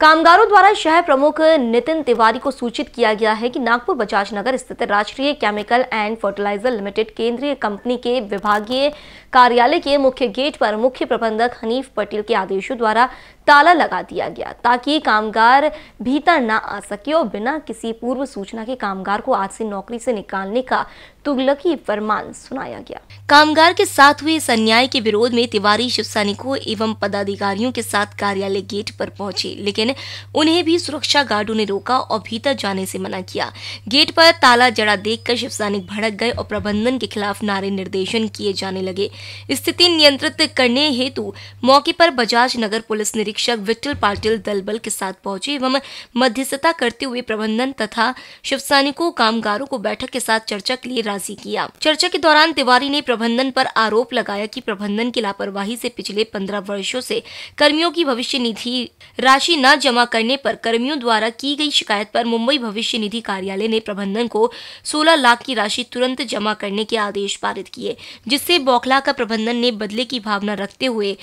कामगारों द्वारा शहर प्रमुख नितिन तिवारी को सूचित किया गया है कि नागपुर बजाज नगर स्थित Rashtriya chemical and fertilizer limited केंद्रीय कंपनी के विभागीय कार्यालय के मुख्य गेट पर मुख्य प्रबंधक हनीफ पटेल के आदेशों द्वारा ताला लगा दिया गया ताकि कामगार भीतर न आ सके और बिना किसी पूर्व सूचना के कामगार को आज से नौकरी से निकालने का तुगलकी फरमान सुनाया गया कामगार के साथ हुए इस अन्याय के विरोध में तिवारी शिव सैनिकों एवं पदाधिकारियों के साथ कार्यालय गेट पर पहुंचे लेकिन लेकिन उन्हें भी सुरक्षा गार्डो ने रोका और भीतर जाने से मना किया गेट पर ताला जड़ा देखकर शिव सैनिक भड़क गए और प्रबंधन के खिलाफ नारे निर्देशन किए जाने लगे स्थिति नियंत्रित करने हेतु मौके पर बजाज नगर पुलिस निरीक्षक विट्ठल पाटिल दलबल के साथ पहुंचे एवं मध्यस्थता करते हुए प्रबंधन तथा शिव सैनिकों कामगारों को बैठक के साथ चर्चा के लिए राजी किया चर्चा के दौरान तिवारी ने प्रबंधन पर आरोप लगाया कि प्रबंधन की लापरवाही से पिछले पंद्रह वर्षों से कर्मियों की भविष्य निधि राशि न जमा करने पर कर्मियों द्वारा की गई शिकायत पर मुंबई भविष्य निधि कार्यालय ने प्रबंधन को 16 लाख की राशि तुरंत जमा करने के आदेश पारित किए जिससे बौखला का प्रबंधन ने बदले की भावना रखते हुए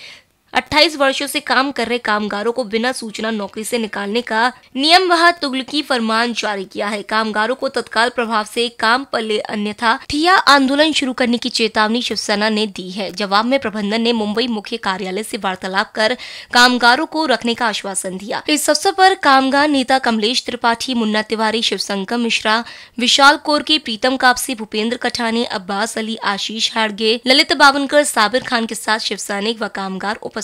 28 वर्षों से काम कर रहे कामगारों को बिना सूचना नौकरी से निकालने का नियम वह तुगलकी फरमान जारी किया है कामगारों को तत्काल प्रभाव से काम पर ले अन्यथा ठिया आंदोलन शुरू करने की चेतावनी शिवसेना ने दी है जवाब में प्रबंधन ने मुंबई मुख्य कार्यालय से वार्तालाप कर कामगारों को रखने का आश्वासन दिया इस अवसर पर कामगार नेता कमलेश त्रिपाठी मुन्ना तिवारी शिवशंकर मिश्रा विशाल कोर के प्रीतम कापसी भूपेंद्र कठानी अब्बास अली आशीष हाड़गे ललित बावनकर साबिर खान के साथ शिवसैनिक व कामगार उपस्थित